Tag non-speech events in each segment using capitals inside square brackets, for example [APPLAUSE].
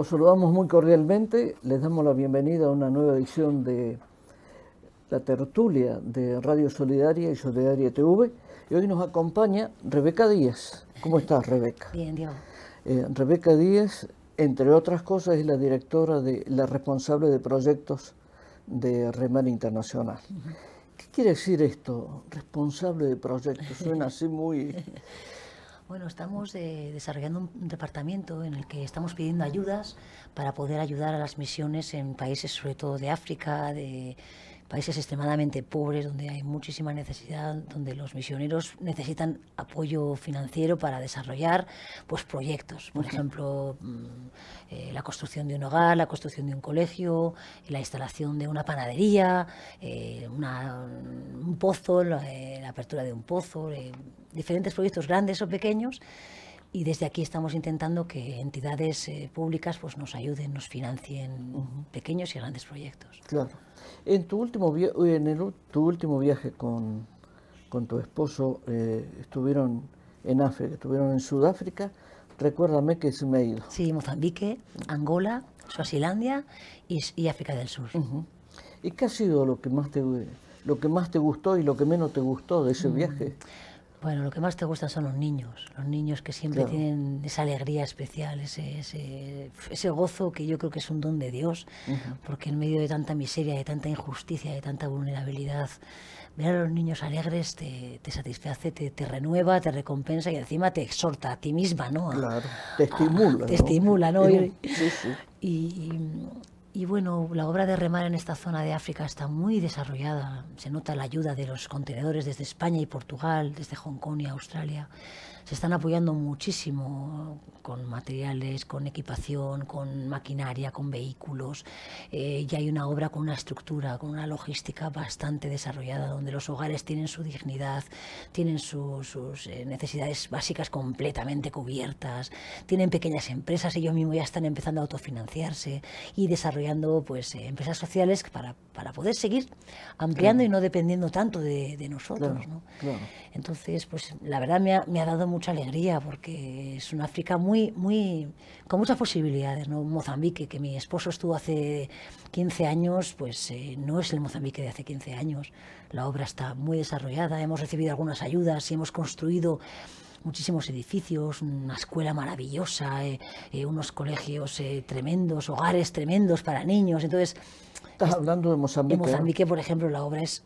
Los saludamos muy cordialmente, les damos la bienvenida a una nueva edición de la tertulia de Radio Solidaria y Solidaria TV. Y hoy nos acompaña Rebeca Díaz. ¿Cómo estás, Rebeca? Bien, Dios. Eh, Rebeca Díaz, entre otras cosas, es la directora de la responsable de proyectos de Remar Internacional. ¿Qué quiere decir esto? Responsable de proyectos. Suena así muy. [LAUGHS] Bueno, estamos eh, desarrollando un departamento en el que estamos pidiendo ayudas para poder ayudar a las misiones en países, sobre todo de África, de, países extremadamente pobres, donde hay muchísima necesidad, donde los misioneros necesitan apoyo financiero para desarrollar pues, proyectos. Por ejemplo, mm, eh, la construcción de un hogar, la construcción de un colegio, la instalación de una panadería, eh, un pozo, eh, la, apertura de un pozo, diferentes proyectos grandes o pequeños y desde aquí estamos intentando que entidades públicas pues nos ayuden, nos financien pequeños y grandes proyectos. Claro. En tu último, eh, en tu último viaje con, tu esposo, eh, estuvieron en África, estuvieron en Sudáfrica, recuérdame que se me ha ido. Sí, Mozambique, Angola, Suazilandia y, África del Sur. ¿Y qué ha sido lo que más te lo que más te gustó y lo que menos te gustó de ese mm. viaje? Bueno, lo que más te gusta son los niños, los niños que siempre tienen esa alegría especial, ese, ese, gozo que yo creo que es un don de Dios, porque en medio de tanta miseria, de tanta injusticia, de tanta vulnerabilidad, ver a los niños alegres te, te satisface, te, renueva, te recompensa y encima te exhorta a ti misma, ¿no? claro, te estimula. te estimula, ¿no? Sí, sí. y y bueno, la obra de remar en esta zona de África está muy desarrollada. Se nota la ayuda de los contenedores desde España y Portugal, desde Hong Kong y Australia se están apoyando muchísimo con materiales, con equipación, con maquinaria, con vehículos. Eh, y hay una obra con una estructura, con una logística bastante desarrollada, donde los hogares tienen su dignidad, tienen sus eh, necesidades básicas completamente cubiertas, tienen pequeñas empresas, ellos mismos ya están empezando a autofinanciarse y desarrollando pues eh, empresas sociales para, para, poder seguir ampliando y no dependiendo tanto de, nosotros. Entonces, pues la verdad me me ha dado mucha alegría porque es un África muy, muy, con muchas posibilidades. ¿no? Mozambique, que mi esposo estuvo hace 15 años, pues eh, no es el Mozambique de hace 15 años. La obra está muy desarrollada, hemos recibido algunas ayudas y hemos construido muchísimos edificios, una escuela maravillosa, eh, eh, unos colegios tremendos, hogares tremendos para niños. Entonces, Estás hablando de Mozambique. En Mozambique, por ejemplo, la obra es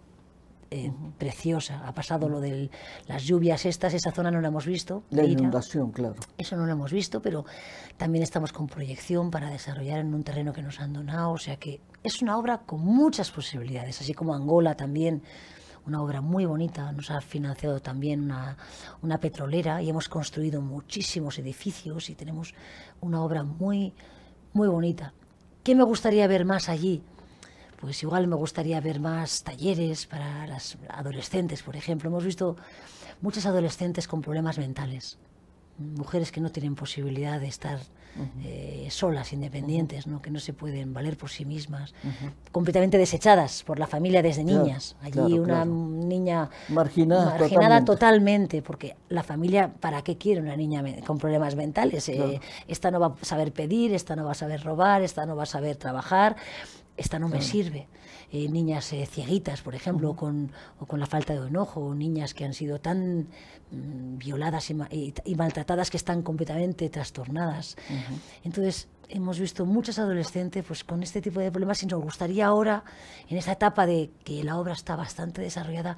eh, preciosa. Ha pasado lo de las lluvias estas, esa zona no la hemos visto. La inundación, claro. Eso no lo hemos visto, pero también estamos con proyección para desarrollar en un terreno que nos han donado. O sea que es una obra con muchas posibilidades, así como Angola también una obra muy bonita, nos ha financiado también una, petrolera y hemos construido muchísimos edificios y tenemos una obra muy, muy bonita. ¿Qué me gustaría ver más allí? pues igual me gustaría ver más talleres para las adolescentes, por ejemplo. Hemos visto muchas adolescentes con problemas mentales, mujeres que no tienen posibilidad de estar eh, solas, independientes, ¿no? que no se pueden valer por sí mismas, completamente desechadas por la familia desde niñas. Allí una niña marginada, totalmente. porque la familia, ¿para qué quiere una niña con problemas mentales? Eh, esta no va a saber pedir, esta no va a saber robar, esta no va a saber trabajar esta no me sirve. Eh, niñas eh, cieguitas, por ejemplo, con, la falta de enojo, o niñas que han sido tan mm, violadas y, maltratadas que están completamente trastornadas. Entonces, hemos visto muchas adolescentes pues, con este tipo de problemas y nos gustaría ahora, en esta etapa de que la obra está bastante desarrollada,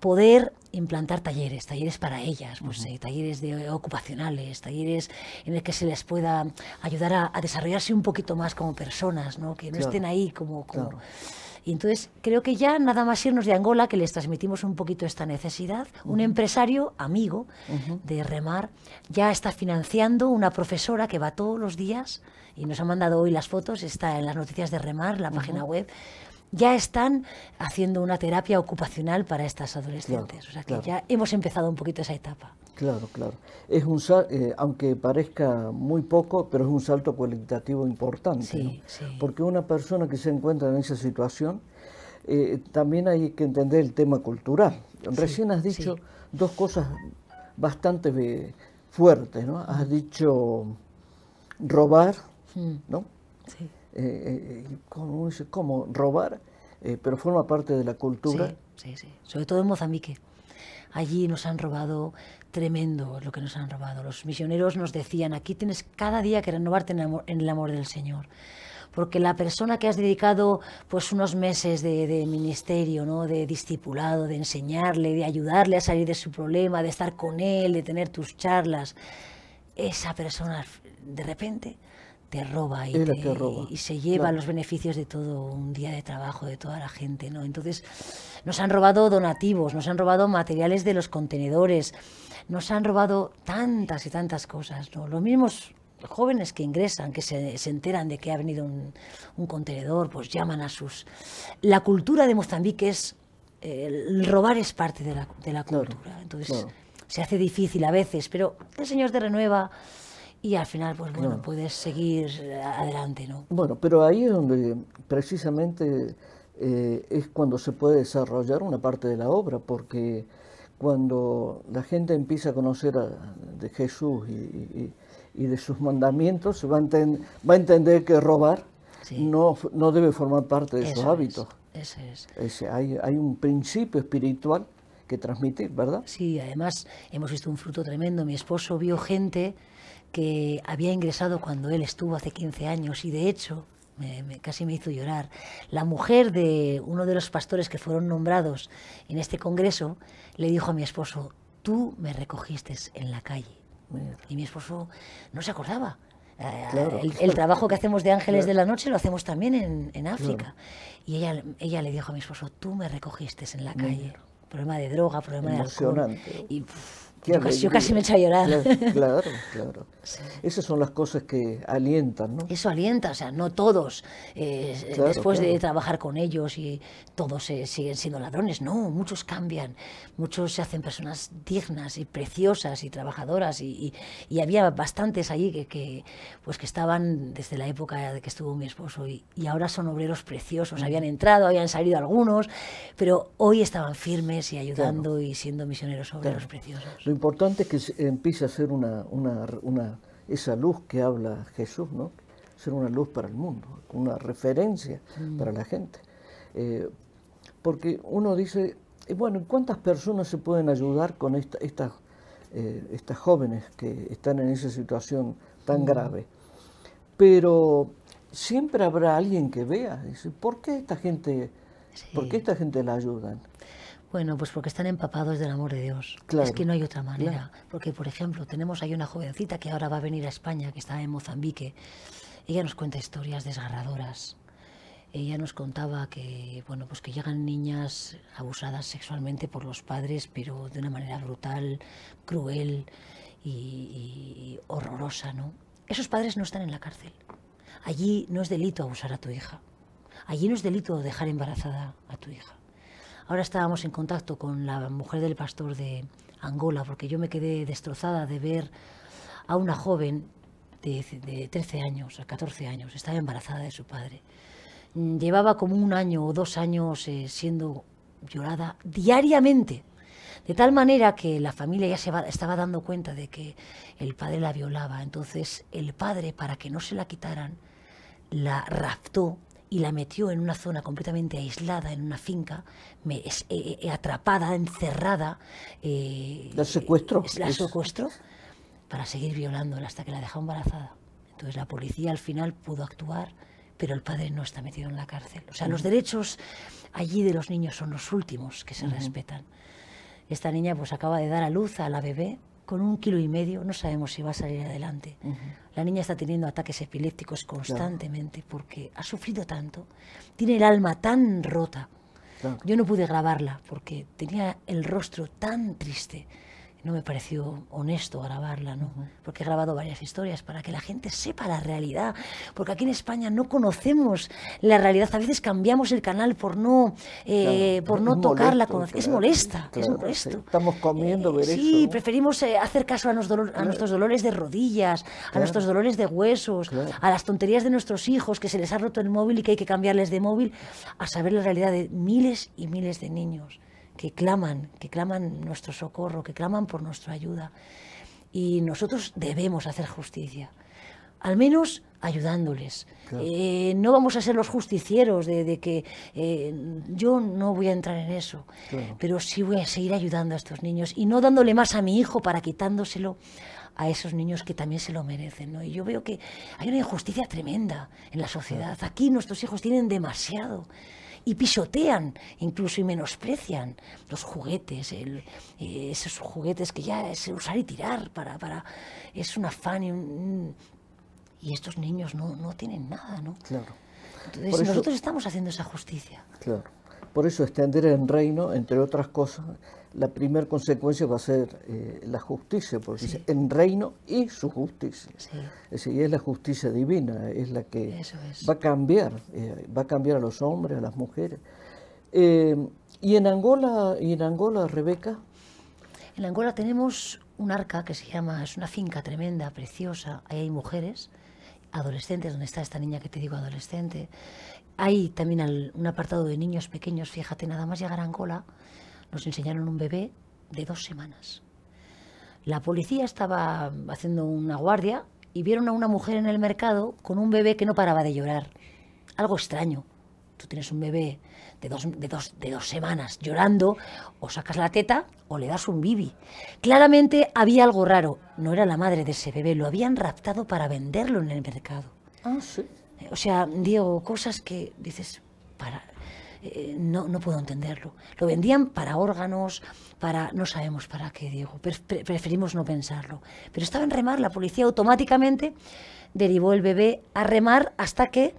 poder implantar talleres, talleres para ellas, pues, eh, talleres de, ocupacionales, talleres en el que se les pueda ayudar a, desarrollarse un poquito más como personas, ¿no? que no estén ahí como... Y entonces creo que ya nada más irnos de Angola, que les transmitimos un poquito esta necesidad, un empresario amigo de Remar ya está financiando una profesora que va todos los días y nos ha mandado hoy las fotos, está en las noticias de Remar, la página web, ya están haciendo una terapia ocupacional para estas adolescentes. o sea que ya hemos empezado un poquito esa etapa. Claro, claro. Es un eh, aunque parezca muy poco, pero es un salto cualitativo importante. Sí, sí. Porque una persona que se encuentra en esa situación, eh, también hay que entender el tema cultural. Recién has dicho dos cosas bastante eh, fuertes, ¿no? Has dicho robar, mm. ¿no? Sí eh, eh, eh, ¿Cómo como, robar, pero forma parte de la cultura. Sí, sí, sobre todo en Mozambique. Allí nos han robado tremendo lo que nos han robado. Los misioneros nos decían, aquí tienes cada día que renovarte en el amor, del Señor porque la persona que has dedicado pues unos meses de, ministerio, ¿no? de discipulado, de enseñarle, de ayudarle a salir de su problema, de estar con él, de tener tus charlas, esa persona de repente te roba y, y se lleva los beneficios de todo un día de trabajo de toda la gente, ¿no? Entonces nos han robado donativos, nos han robado materiales de los contenedores, nos han robado tantas y tantas cosas, ¿no? Los mismos jóvenes que ingresan, que se, enteran de que ha venido un, contenedor, pues llaman a sus... La cultura de Mozambique es... El robar es parte de la, cultura, entonces se hace difícil a veces, pero el señor de Renueva y al final, pues bueno, no. puedes seguir eh, adelante, ¿no? Bueno, pero ahí es donde precisamente eh, es cuando se puede desarrollar una parte de la obra, porque cuando la gente empieza a conocer a, de Jesús y, y, de sus mandamientos, va a, va a entender que robar no, no debe formar parte de sus hábitos. Es, hay, hay un principio espiritual que transmitir, ¿verdad? Sí, además hemos visto un fruto tremendo. Mi esposo vio gente que había ingresado cuando él estuvo hace 15 años y de hecho casi me hizo llorar. La mujer de uno de los pastores que fueron nombrados en este congreso le dijo a mi esposo, tú me recogiste en la calle. Y mi esposo no se acordaba. Eh, el, trabajo que hacemos de Ángeles de la Noche lo hacemos también en, en África. Y ella, ella le dijo a mi esposo, tú me recogiste en la calle. Problema de droga, problema de alcohol. Y, yo casi me he hecho a llorar. [LAUGHS] Claro, claro. Esas son las cosas que alientan, ¿no? Eso alienta, o sea, no todos, eh, eh, después de trabajar con ellos y todos siguen siendo ladrones, no, muchos cambian, muchos se hacen personas dignas y preciosas y trabajadoras y, había bastantes allí que, pues que estaban desde la época de que estuvo mi esposo y, ahora son obreros preciosos, mm. habían entrado, habían salido algunos, pero hoy estaban firmes y ayudando y siendo misioneros obreros preciosos importante es que empiece a ser esa luz que habla Jesús, ¿no? ser una luz para el mundo, una referencia mm. para la gente. Eh, porque uno dice, eh, bueno, ¿cuántas personas se pueden ayudar con eh, estas jóvenes que están en esa situación tan mm. grave? Pero siempre habrá alguien que vea, dice, ¿por qué esta gente, ¿por qué esta gente la ayudan? Bueno, pues porque están empapados del amor de Dios. Claro, es que no hay otra manera. Porque, por ejemplo, tenemos ahí una jovencita que ahora va a venir a España, que está en Mozambique. Ella nos cuenta historias desgarradoras. Ella nos contaba que, bueno, pues que llegan niñas abusadas sexualmente por los padres, pero de una manera brutal, cruel y, y horrorosa, ¿no? Esos padres no están en la cárcel. Allí no es delito abusar a tu hija. Allí no es delito dejar embarazada a tu hija Ahora estábamos en contacto con la mujer del pastor de Angola, porque yo me quedé destrozada de ver a una joven de, 13 años, a 14 años, estaba embarazada de su padre. Mm, llevaba como un año o dos años eh, siendo llorada diariamente. De tal manera que la familia ya se estaba dando cuenta de que el padre la violaba. Entonces el padre, para que no se la quitaran, la raptó y la metió en una zona completamente aislada, en una finca, eh, eh, eh, atrapada, encerrada. Eh, ¿La secuestró? La secuestró para seguir violándola hasta que la dejó embarazada. Entonces la policía al final pudo actuar, pero el padre no está metido en la cárcel. O sea, los derechos allí de los niños son los últimos que se respetan. Esta niña pues acaba de dar a luz a la bebé con un kilo y medio no sabemos si va a salir adelante. La niña está teniendo ataques epilépticos constantemente porque ha sufrido tanto, tiene el alma tan rota. Yo no pude grabarla porque tenía el rostro tan triste no me pareció honesto grabarla, ¿no? Porque he grabado varias historias para que la gente sepa la realidad, porque aquí en España no conocemos la realidad, a veces cambiamos el canal por no, eh, por no tocarla, es molesta, estamos comiendo eh, ver Sí, preferimos eh, hacer caso a, nuestros dolores de rodillas, a nuestros dolores de huesos, a las tonterías de nuestros hijos que se les ha roto el móvil y que hay que cambiarles de móvil, a saber la realidad de miles y miles de niños que claman, que claman nuestro socorro, que claman por nuestra ayuda. Y nosotros debemos hacer justicia, al menos ayudándoles. Eh, no vamos a ser los justicieros de, que eh, yo no voy a entrar en eso, pero sí voy a seguir ayudando a estos niños y no dándole más a mi hijo para quitándoselo a esos niños que también se lo merecen. ¿no? Y yo veo que hay una injusticia tremenda en la sociedad. Aquí nuestros hijos tienen demasiado y pisotean, incluso y menosprecian los juguetes, el, eh, esos juguetes que ya es usar y tirar para... para es un afán y, mm, estos niños no, no, tienen nada, ¿no? Claro. Entonces nosotros estamos haciendo esa justicia. Claro. Por eso extender el reino, entre otras cosas, la primera consecuencia va a ser eh, la justicia, porque en reino y su justicia. Sí. Es decir, es la justicia divina, es la que va a cambiar, eh, va a cambiar a los hombres, a las mujeres. Eh, ¿Y en Angola, y en Angola, Rebeca? En Angola tenemos un arca que se llama, es una finca tremenda, preciosa, ahí hay mujeres, adolescentes, donde está esta niña que te digo adolescente. Hay también un apartado de niños pequeños, fíjate, nada más llegar a Angola, nos enseñaron un bebé de dos semanas. La policía estaba haciendo una guardia y vieron a una mujer en el mercado con un bebé que no paraba de llorar. Algo extraño. Tú tienes un bebé de dos, de dos, de dos semanas llorando, o sacas la teta o le das un bibi. Claramente había algo raro. No era la madre de ese bebé, lo habían raptado para venderlo en el mercado. Ah, sí. O sea, Diego, cosas que dices, para, eh, no, no, puedo entenderlo. Lo vendían para órganos, para no sabemos para qué, Diego, preferimos no pensarlo. Pero estaba en remar, la policía automáticamente derivó el bebé a remar hasta que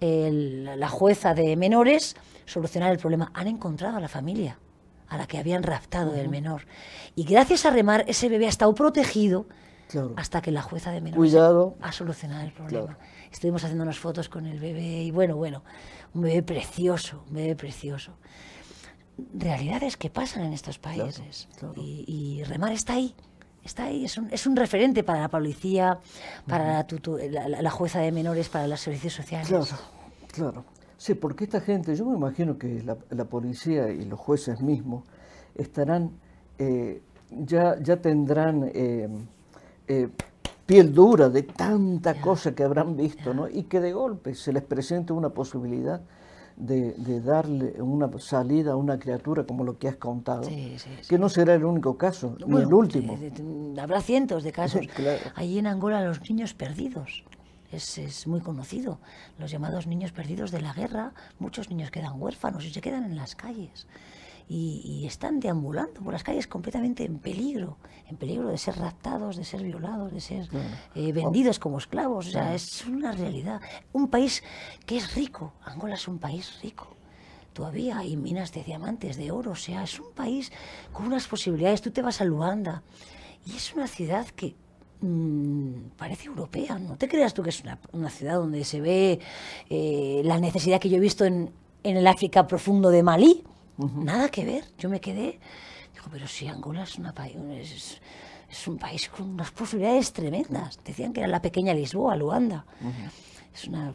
la jueza de menores solucionara el problema. Han encontrado a la familia a la que habían raptado el menor. Y gracias a remar, ese bebé ha estado protegido hasta que la jueza de menores ha solucionado el problema. Estuvimos haciendo unas fotos con el bebé y bueno, bueno un bebé precioso, un bebé precioso. Realidades que pasan en estos países. Y, Remar está ahí. Está ahí, es un, referente para la policía, para la, la, jueza de menores, para los servicios sociales. Claro, claro. Sí, porque esta gente, yo me imagino que la, policía y los jueces mismos estarán, eh, ya, ya tendrán eh, eh, piel dura de tanta cosa que habrán visto, ¿no? Y que de golpe se les presente una posibilidad de, darle una salida a una criatura como lo que has contado, que no será el único caso, ni el último. habrá cientos de [LAUGHS] casos. Allí en Angola los niños perdidos. es, muy conocido, los llamados niños perdidos de la guerra, muchos niños quedan huérfanos y se quedan en las calles y, están deambulando por las calles completamente en peligro, en peligro de ser raptados, de ser violados, de ser eh, oh. vendidos como esclavos. O sea, es una realidad. Un país que es rico, Angola es un país rico. Todavía hay minas de diamantes, de oro, o sea, es un país con unas posibilidades. Tú te vas a Luanda y es una ciudad que, mm, parece europea. No te creas tú que es una, ciudad donde se ve eh, la necesidad que yo he visto en, en, el África profundo de Malí, Nada que ver. Yo me quedé, digo, pero si Angola es, una país es, un país con unas posibilidades tremendas. Decían que era la pequeña Lisboa, Luanda. Es una,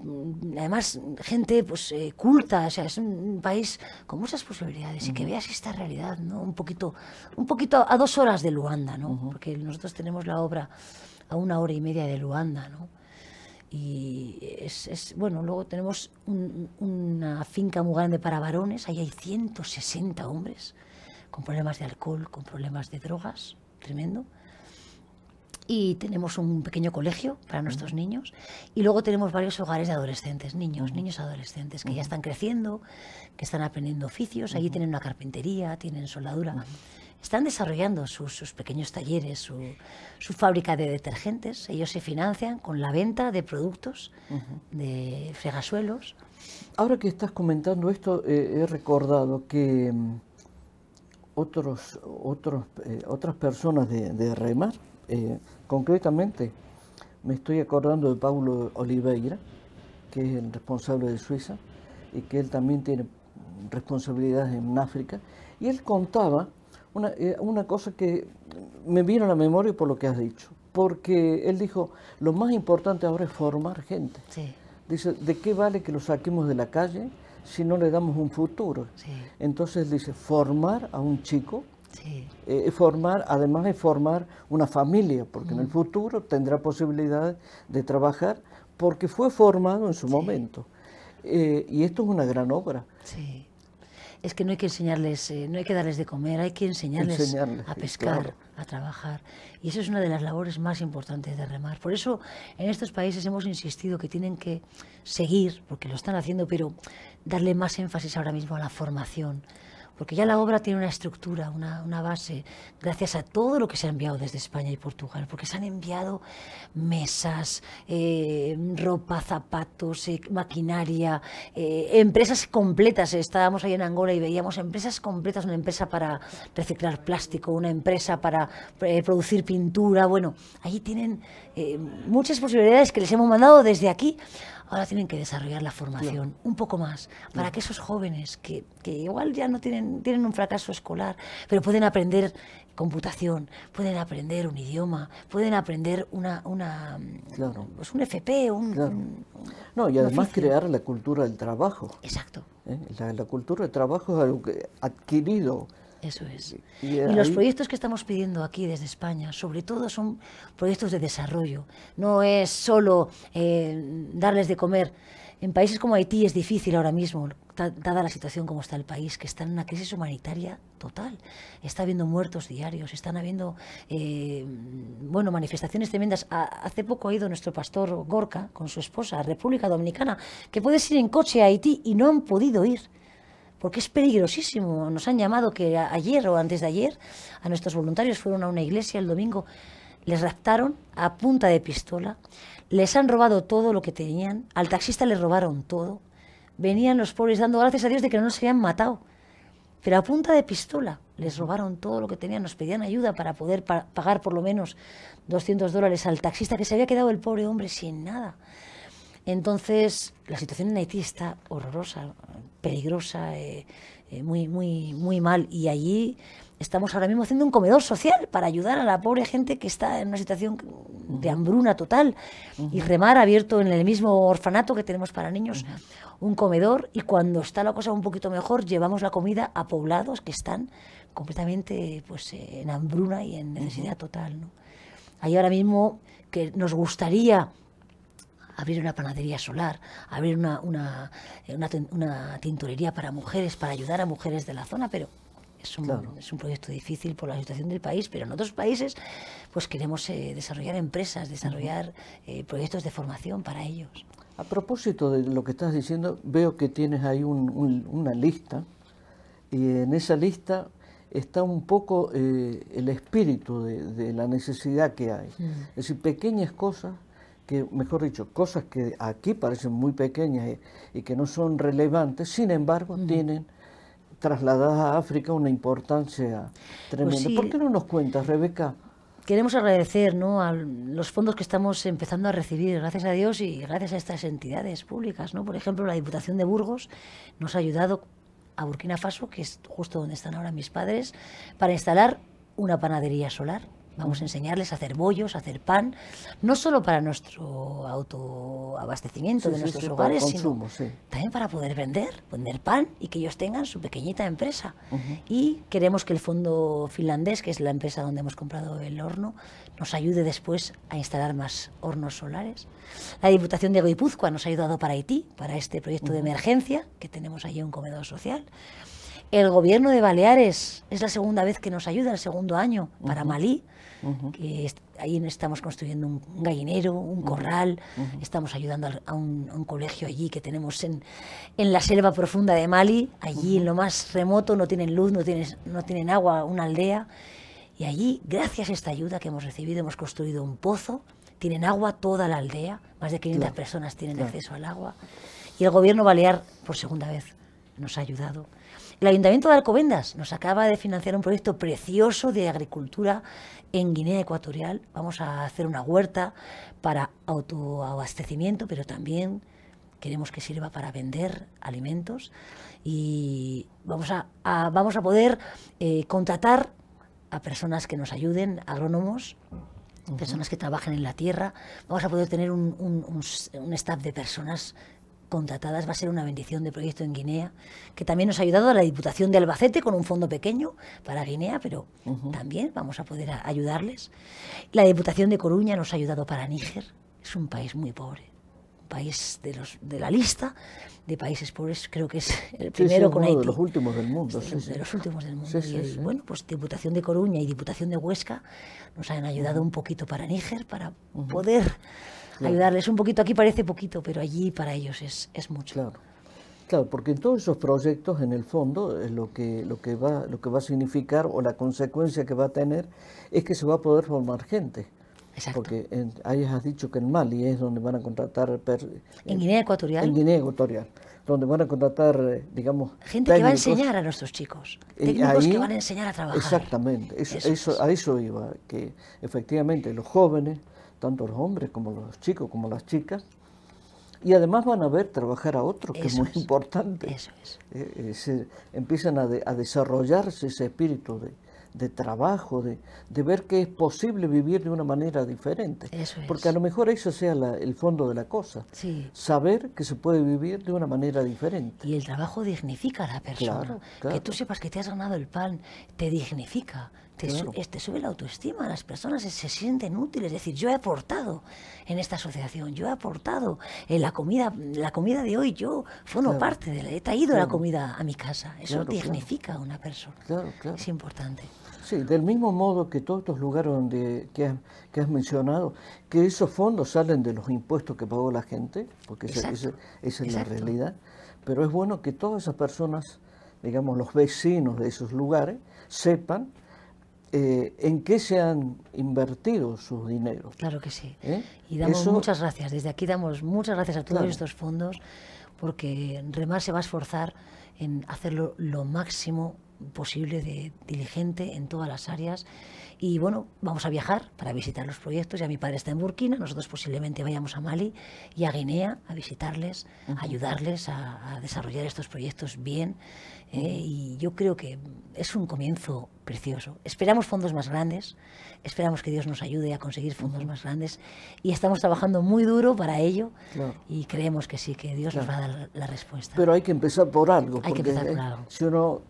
además, gente pues, eh, culta, o sea, es un país con muchas posibilidades y que veas esta realidad, ¿no? Un poquito, un poquito a dos horas de Luanda, ¿no? Porque nosotros tenemos la obra a una hora y media de Luanda, ¿no? Y es, es bueno, luego tenemos una finca muy grande para varones, ahí hay 160 hombres con problemas de alcohol, con problemas de drogas, tremendo. Y tenemos un pequeño colegio para nuestros niños. Y luego tenemos varios hogares de adolescentes, niños, niños adolescentes que ya están creciendo, que están aprendiendo oficios. Allí tienen una carpintería, tienen soldadura están desarrollando sus, pequeños talleres, su, fábrica de detergentes. Ellos se financian con la venta de productos, de fregasuelos. Ahora que estás comentando esto, eh, he recordado que mm, otros, otros, eh, otras personas de, de Remar, eh, concretamente me estoy acordando de Paulo Oliveira, que es el responsable de Suiza, y que él también tiene responsabilidades en África, y él contaba eh, una, cosa que me vino a la memoria por lo que has dicho, porque él dijo, lo más importante ahora es formar gente. Dice, ¿de qué vale que lo saquemos de la calle si no le damos un futuro? Sí. Entonces dice, formar a un chico, eh, formar, además de formar una familia, porque en el mm. futuro tendrá posibilidades de trabajar, porque fue formado en su momento. Eh, y esto es una gran obra. Sí es que no hay que enseñarles, eh, no hay que darles de comer, hay que enseñarles, a pescar, a trabajar. Y eso es una de las labores más importantes de remar. Por eso en estos países hemos insistido que tienen que seguir, porque lo están haciendo, pero darle más énfasis ahora mismo a la formación porque ya la obra tiene una estructura, una, base, gracias a todo lo que se ha enviado desde España y Portugal, porque se han enviado mesas, eh, ropa, zapatos, eh, maquinaria, eh, empresas completas. Estábamos ahí en Angola y veíamos empresas completas, una empresa para reciclar plástico, una empresa para producir pintura. Bueno, allí tienen muchas posibilidades que les hemos mandado desde aquí ahora tienen que desarrollar la formación un poco más para que esos jóvenes que, que, igual ya no tienen, tienen un fracaso escolar, pero pueden aprender computación, pueden aprender un idioma, pueden aprender una, una pues un FP, un, No, y además crear la cultura del trabajo. Exacto. ¿Eh? La, cultura del trabajo es algo adquirido eso es. Y, eh, los proyectos que estamos pidiendo aquí desde España, sobre todo son proyectos de desarrollo. No es solo eh, darles de comer. En países como Haití es difícil ahora mismo, dada la situación como está el país, que está en una crisis humanitaria total. Está habiendo muertos diarios, están habiendo eh, bueno, manifestaciones tremendas. hace poco ha ido nuestro pastor Gorka con su esposa a República Dominicana, que puede ir en coche a Haití y no han podido ir porque es peligrosísimo. Nos han llamado que ayer o antes de ayer a nuestros voluntarios fueron a una iglesia el domingo, les raptaron a punta de pistola, les han robado todo lo que tenían, al taxista les robaron todo, venían los pobres dando gracias a Dios de que no se habían matado, pero a punta de pistola les robaron todo lo que tenían, nos pedían ayuda para poder pagar por lo menos 200 dólares al taxista que se había quedado el pobre hombre sin nada. Entonces, la situación en Haití está horrorosa, peligrosa, eh, eh, muy, muy, muy mal. Y allí estamos ahora mismo haciendo un comedor social para ayudar a la pobre gente que está en una situación de hambruna total. Y Remar abierto en el mismo orfanato que tenemos para niños un comedor y cuando está la cosa un poquito mejor llevamos la comida a poblados que están completamente pues, eh, en hambruna y en necesidad total. ¿no? ahora mismo que nos gustaría abrir una panadería solar, abrir una, eh, una, tintorería para mujeres, para ayudar a mujeres de la zona, pero es un, es un, proyecto difícil por la situación del país, pero en otros países pues queremos eh, desarrollar empresas, desarrollar eh, proyectos de formación para ellos. A propósito de lo que estás diciendo, veo que tienes ahí una lista y en esa lista está un poco el espíritu de, la necesidad que hay. Es decir, pequeñas cosas que, mejor dicho, cosas que aquí parecen muy pequeñas eh, y, que no son relevantes, sin embargo, tienen trasladadas a África una importancia pues tremenda. ¿Por qué no nos cuentas, Rebeca? Queremos agradecer a los fondos que estamos empezando a recibir, gracias a Dios y gracias a estas entidades públicas. ¿no? Por ejemplo, la Diputación de Burgos nos ha ayudado a Burkina Faso, que es justo donde están ahora mis padres, para instalar una panadería solar Vamos a enseñarles a hacer bollos, a hacer pan, no solo para nuestro autoabastecimiento de nuestros hogares, sino también para poder vender, vender pan y que ellos tengan su pequeñita empresa. Y queremos que el fondo finlandés, que es la empresa donde hemos comprado el horno, nos ayude después a instalar más hornos solares. La Diputación de Guipúzcoa nos ha ayudado para Haití, para este proyecto de emergencia, que tenemos allí un comedor social. El gobierno de Baleares es la segunda vez que nos ayuda, el segundo año, para Malí ahí estamos construyendo un, gallinero, un corral, estamos ayudando a un, colegio allí que tenemos en, en, la selva profunda de Mali, allí en lo más remoto, no tienen luz, no tienen, no tienen agua, una aldea, y allí, gracias a esta ayuda que hemos recibido, hemos construido un pozo, tienen agua toda la aldea, más de 500 personas tienen acceso al agua, y el gobierno balear, por segunda vez, nos ha ayudado el Ayuntamiento de Alcobendas nos acaba de financiar un proyecto precioso de agricultura en Guinea Ecuatorial. Vamos a hacer una huerta para autoabastecimiento, pero también queremos que sirva para vender alimentos y vamos a, vamos a poder eh, contratar a personas que nos ayuden, agrónomos, personas que trabajen en la tierra. Vamos a poder tener un, un staff de personas contratadas va a ser una bendición de proyecto en Guinea, que también nos ha ayudado a la Diputación de Albacete con un fondo pequeño para Guinea, pero también vamos a poder ayudarles. La Diputación de Coruña nos ha ayudado para Níger, es un país muy pobre, un país de, los, de la lista de países pobres, creo que es el primero con uno de los últimos del mundo. Sí, de, los últimos del mundo. Y bueno, pues Diputación de Coruña y Diputación de Huesca nos han ayudado un poquito para Níger, para poder ayudarles un poquito. Aquí parece poquito, pero allí para ellos es, mucho. Claro. Claro, porque en todos esos proyectos, en el fondo, eh, lo que, lo, que va, lo que va a significar o la consecuencia que va a tener es que se va a poder formar gente. Exacto. Porque ahí has dicho que en Mali es donde van a contratar... Eh, en, Guinea Ecuatorial. En Guinea Ecuatorial, donde van a contratar, eh, digamos... Gente que va a enseñar a nuestros chicos, técnicos que van a enseñar a trabajar. Exactamente, eso, a eso iba, que efectivamente los jóvenes tanto los hombres como los chicos como las chicas. Y además van a ver trabajar a otros, que es muy importante. Eso es. Eh, eh, se, empiezan a, a, desarrollarse ese espíritu de, de trabajo, de, de, ver que es posible vivir de una manera diferente. Eso es. Porque a lo mejor eso sea el fondo de la cosa. Sí. Saber que se puede vivir de una manera diferente. Y el trabajo dignifica a la persona. claro. Que tú sepas que te has ganado el pan, te dignifica te, este, sube, la autoestima, las personas se, sienten útiles, es decir, yo he aportado en esta asociación, yo he aportado en la comida, la comida de hoy, yo formo parte de he traído la comida a mi casa, eso dignifica a una persona, es importante. Sí, del mismo modo que todos estos lugares donde, que, has, mencionado, que esos fondos salen de los impuestos que pagó la gente, porque esa, es la realidad, pero es bueno que todas esas personas, digamos los vecinos de esos lugares, sepan eh, en qué se han invertido sus dineros. Claro que sí. ¿Eh? Y damos muchas gracias. Desde aquí damos muchas gracias a todos estos fondos porque Remar se va a esforzar en hacerlo lo máximo posible de diligente en todas las áreas y bueno, vamos a viajar para visitar los proyectos. Ya mi padre está en Burkina, nosotros posiblemente vayamos a Mali y a Guinea a visitarles, a ayudarles a, desarrollar estos proyectos bien. Eh, y yo creo que es un comienzo precioso. Esperamos fondos más grandes, esperamos que Dios nos ayude a conseguir fondos más grandes y estamos trabajando muy duro para ello y creemos que sí, que Dios nos va a dar la respuesta. Pero hay que empezar por algo. Hay que empezar por eh, algo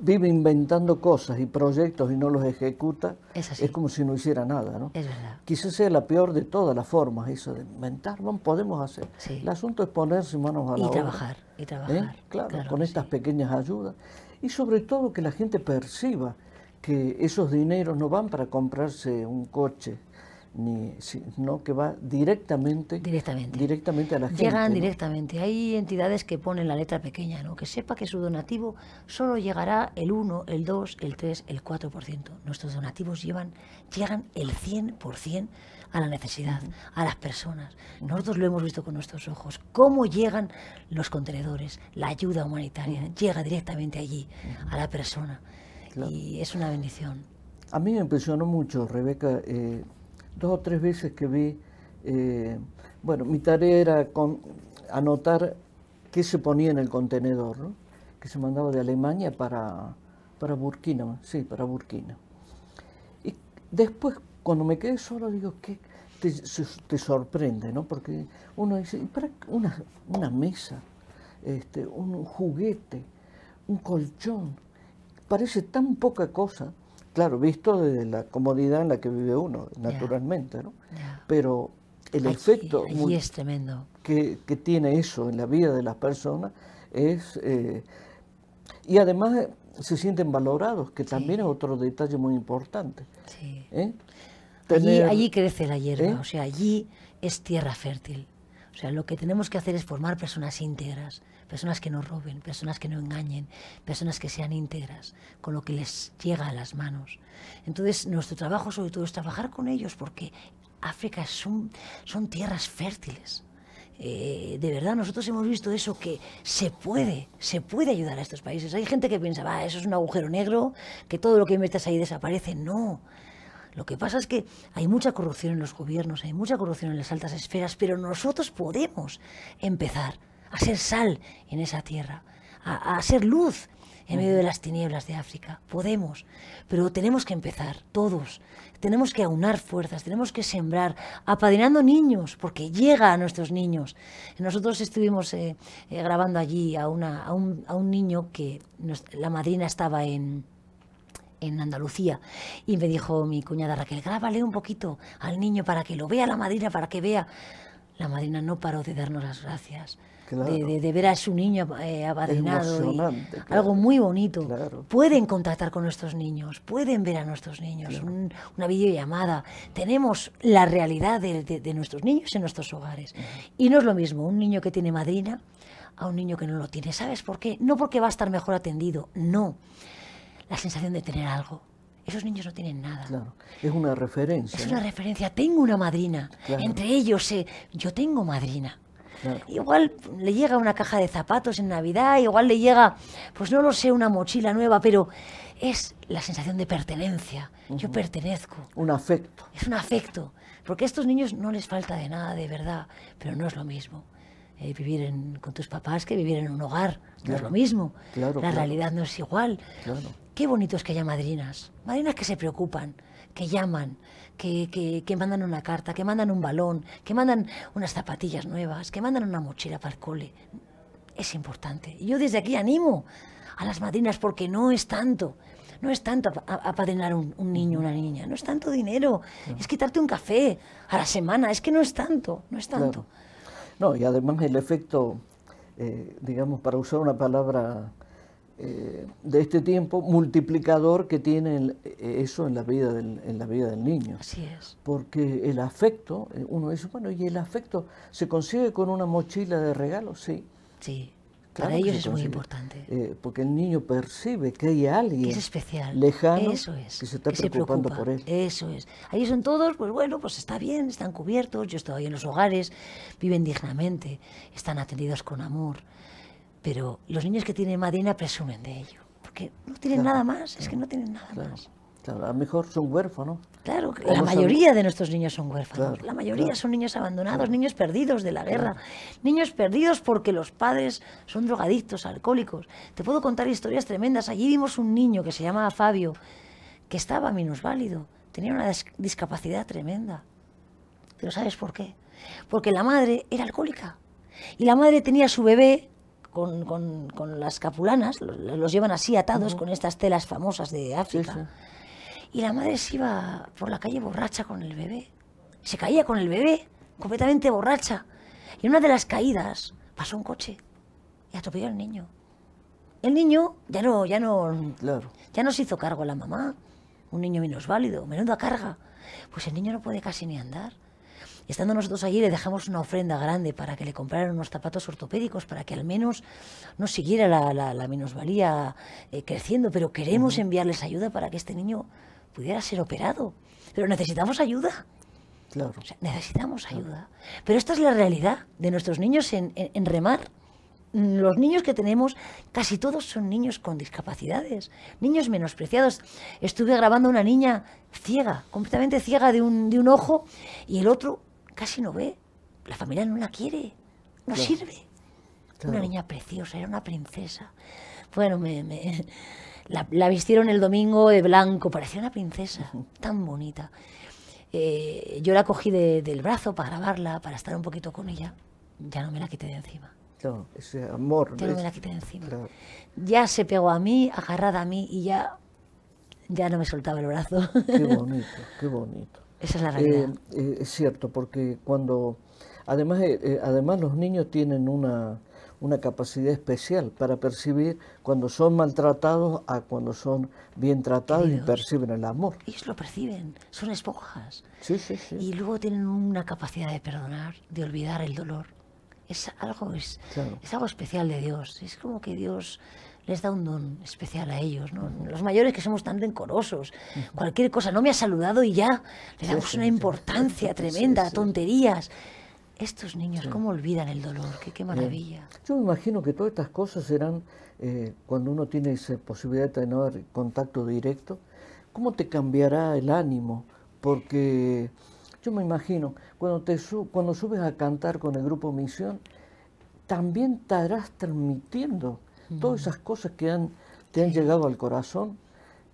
vive inventando cosas y proyectos y no los ejecuta, es, como si no hiciera nada. ¿no? Es verdad. Quizás sea la peor de todas las formas, eso de inventar, no podemos hacer. El asunto es ponerse manos a la y obra. Trabajar, y ¿Eh? trabajar, claro, con estas pequeñas ayudas. Y sobre todo que la gente perciba que esos dineros no van para comprarse un coche ni sino que va directamente directamente, a la gente. Llegan directamente. Hay entidades que ponen la letra pequeña, ¿no? Que sepa que su donativo solo llegará el 1, el 2, el 3, el 4%. Nuestros donativos llevan llegan el 100% a la necesidad, a las personas. Nosotros lo hemos visto con nuestros ojos. Cómo llegan los contenedores, la ayuda humanitaria, llega directamente allí, a la persona. Y es una bendición. A mí me impresionó mucho, Rebeca, eh, dos o tres veces que vi, eh, bueno, mi tarea era con, anotar qué se ponía en el contenedor, que se mandaba de Alemania para, Burkina, sí, para Burkina. Y después, cuando me quedé solo, digo, ¿qué? Te, sorprende, ¿no? Porque uno dice, una, una mesa, este, un juguete, un colchón, parece tan poca cosa, Claro, visto desde la comodidad en la que vive uno, naturalmente, ¿no? Pero el efecto muy, Que, tiene eso en la vida de las personas es... Eh, y además se sienten valorados, que también es otro detalle muy importante. ¿eh? allí, crece la hierba, ¿Eh? o sea, allí es tierra fértil. O sea, lo que tenemos que hacer es formar personas íntegras, personas que no roben, personas que no engañen, personas que sean íntegras con lo que les llega a las manos. Entonces, nuestro trabajo sobre todo es trabajar con ellos porque África son, son tierras fértiles. Eh, de verdad, nosotros hemos visto eso, que se puede, se puede ayudar a estos países. Hay gente que piensa, eso es un agujero negro, que todo lo que metes ahí desaparece. No. Lo que pasa es que hay mucha corrupción en los gobiernos, hay mucha corrupción en las altas esferas, pero nosotros podemos empezar a ser sal en esa tierra, a, ser luz en medio de las tinieblas de África. Podemos, pero tenemos que empezar, todos. Tenemos que aunar fuerzas, tenemos que sembrar, apadrinando niños, porque llega a nuestros niños. Nosotros estuvimos eh, eh, grabando allí a, un, niño que la madrina estaba en, en Andalucía y me dijo mi cuñada Raquel, grábale un poquito al niño para que lo vea la madrina, para que vea. La madrina no paró de darnos las gracias de, ver a su niño eh, abandonado. Algo muy bonito. Pueden contactar con nuestros niños, pueden ver a nuestros niños, una videollamada. Tenemos la realidad de, nuestros niños en nuestros hogares. Y no es lo mismo un niño que tiene madrina a un niño que no lo tiene. ¿Sabes por qué? No porque va a estar mejor atendido, no. La sensación de tener algo. Esos niños no tienen nada. Claro. Es una referencia. Es una referencia. Tengo una madrina. Entre ellos, eh, yo tengo madrina. Igual le llega una caja de zapatos en Navidad, igual le llega, pues no lo sé, una mochila nueva, pero es la sensación de pertenencia. Yo pertenezco. Un afecto. Es un afecto. Porque a estos niños no les falta de nada, de verdad, pero no es lo mismo. Eh, vivir con tus papás que vivir en un hogar, no es lo mismo. la realidad no es igual. Qué bonito es que haya madrinas, madrinas que se preocupan, que llaman, que, que, mandan una carta, que mandan un balón, que mandan unas zapatillas nuevas, que mandan una mochila para el cole. Es importante. Yo desde aquí animo a las madrinas porque no es tanto. No es tanto apadrinar un, un niño, una niña, no es tanto dinero, es quitarte un café a la semana, es que no es tanto, no es tanto. No, y además el efecto, eh, digamos, para usar una palabra eh, de este tiempo multiplicador que tiene eh, eso en la, vida del, en la vida del niño. Así es. Porque el afecto, eh, uno dice, bueno, ¿y el afecto se consigue con una mochila de regalos? Sí. Sí. Para ellos es muy importante. porque el niño percibe que hay alguien especial. lejano Eso que se está preocupando por él. Eso es. Ahí son todos, pues bueno, pues está bien, están cubiertos, yo estoy ahí en los hogares, viven dignamente, están atendidos con amor. Pero los niños que tienen madrina presumen de ello, porque no tienen nada más, es que no tienen nada más. a lo mejor son huérfanos. Claro, la mayoría de nuestros niños son huérfanos, la mayoría son niños abandonados, niños perdidos de la guerra, niños perdidos porque los padres son drogadictos, alcohólicos. Te puedo contar historias tremendas. Allí vimos un niño que se llamaba Fabio, que estaba minusválido, tenía una discapacidad tremenda. Pero ¿sabes por qué? Porque la madre era alcohólica y la madre tenía su bebé con, las capulanas, los, llevan así atados con estas telas famosas de África. Y la madre se iba por la calle borracha con el bebé. Se caía con el bebé, completamente borracha. Y en una de las caídas pasó un coche y atropelló al niño. El niño ya no, ya no, ya no se hizo cargo la mamá. Un niño menos válido, a carga. Pues el niño no puede casi ni andar estando nosotros allí le dejamos una ofrenda grande para que le compraran unos zapatos ortopédicos, para que al menos no siguiera la, menosvalía eh, creciendo, pero queremos enviarles ayuda para que este niño pudiera ser operado. Pero necesitamos ayuda. necesitamos ayuda. Pero esta es la realidad de nuestros niños en, remar los niños que tenemos, casi todos son niños con discapacidades, niños menospreciados. Estuve grabando a una niña ciega, completamente ciega un, de un ojo, y el otro casi no ve. La familia no la quiere, no, sirve. Una niña preciosa, era una princesa. Bueno, me, [LAUGHS] la, vistieron el domingo de blanco, parecía una princesa, tan bonita. Eh, yo la cogí del brazo para grabarla, para estar un poquito con ella. Ya no me la quité de encima. ese amor. Ya Ya se pegó a mí, agarrada a mí, y ya, ya no me soltaba el brazo. Qué [LAUGHS] bonito, qué bonito. Esa es la realidad. Eh, eh, es cierto, porque cuando... Además, eh, además los niños tienen una, una capacidad especial para percibir cuando son maltratados a cuando son bien tratados y perciben el amor. Ellos lo perciben, son esponjas. Sí, sí, sí. Y luego tienen una capacidad de perdonar, de olvidar el dolor. Es algo, es algo especial de Dios. Es como que Dios les da un don especial a ellos. Los mayores que somos tan rencorosos, cualquier cosa, no me ha saludado y ya, le damos una importancia [LAUGHS] tremenda, tonterías. Estos niños, ¿cómo olvidan el dolor? Qué, eh, maravilla. Yo me imagino que todas estas cosas serán, eh, cuando uno tiene esa posibilidad de tener contacto directo, ¿cómo te cambiará el ánimo? Porque yo me imagino, cuando, te cuando subes a cantar con el grupo Misión, también estarás transmitiendo todas esas cosas que te han llegado al corazón,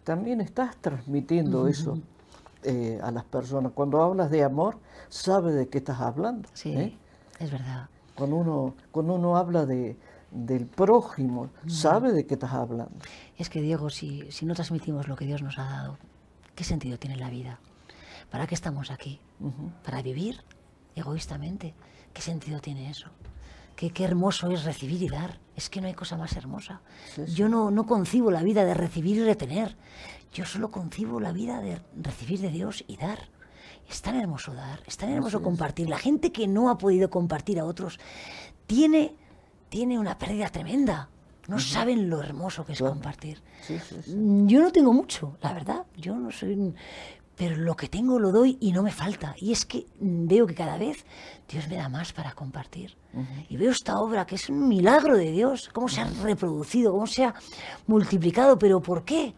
también estás transmitiendo eso eh, a las personas. Cuando hablas de amor, sabes de qué estás hablando. Sí, ¿eh? es verdad. Cuando uno, cuando uno habla de, del prójimo, sabe de qué estás hablando. Es que, Diego, si, si no transmitimos lo que Dios nos ha dado, ¿qué sentido tiene la vida? ¿Para qué estamos aquí? ¿Para vivir egoístamente? ¿Qué sentido tiene eso? Qué, hermoso es recibir y dar. Es que no hay cosa más hermosa. Yo no, concibo la vida de recibir y retener. Yo solo concibo la vida de recibir de Dios y dar. Es tan hermoso dar, es tan hermoso compartir. La gente que no ha podido compartir a otros tiene, tiene una pérdida tremenda. No saben lo hermoso que es compartir. Mm, yo no tengo mucho, la verdad. Yo no soy pero lo que tengo lo doy y no me falta. Y es que veo que cada vez Dios me da más para compartir. Y veo esta obra que es un milagro de Dios, cómo se ha reproducido, cómo se ha multiplicado, pero ¿por qué?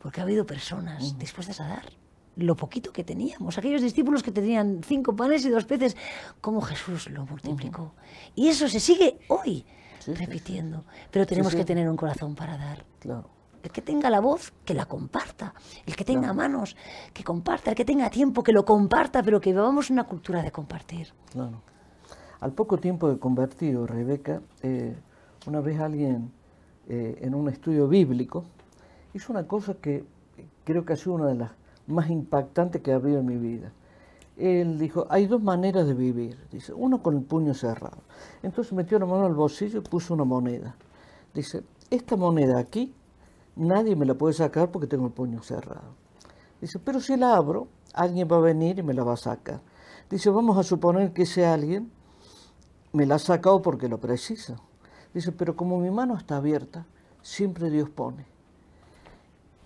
Porque ha habido personas dispuestas a dar lo poquito que teníamos, aquellos discípulos que tenían cinco panes y dos peces, Como Jesús lo multiplicó. Y eso se sigue hoy repitiendo, pero tenemos que tener un corazón para dar. Claro. El que tenga la voz, que la comparta. El que tenga manos, que comparta. El que tenga tiempo, que lo comparta, pero que vivamos una cultura de compartir. Al poco tiempo de convertido, Rebeca, eh, una vez alguien eh, en un estudio bíblico hizo una cosa que creo que ha sido una de las más impactantes que ha habido en mi vida. Él dijo, hay dos maneras de vivir. Dice, uno con el puño cerrado. Entonces metió la mano al bolsillo y puso una moneda. Dice, esta moneda aquí nadie me la puede sacar porque tengo el puño cerrado. Dice, pero si la abro, alguien va a venir y me la va a sacar. Dice, vamos a suponer que ese alguien me la ha sacado porque lo precisa. Dice, pero como mi mano está abierta, siempre Dios pone.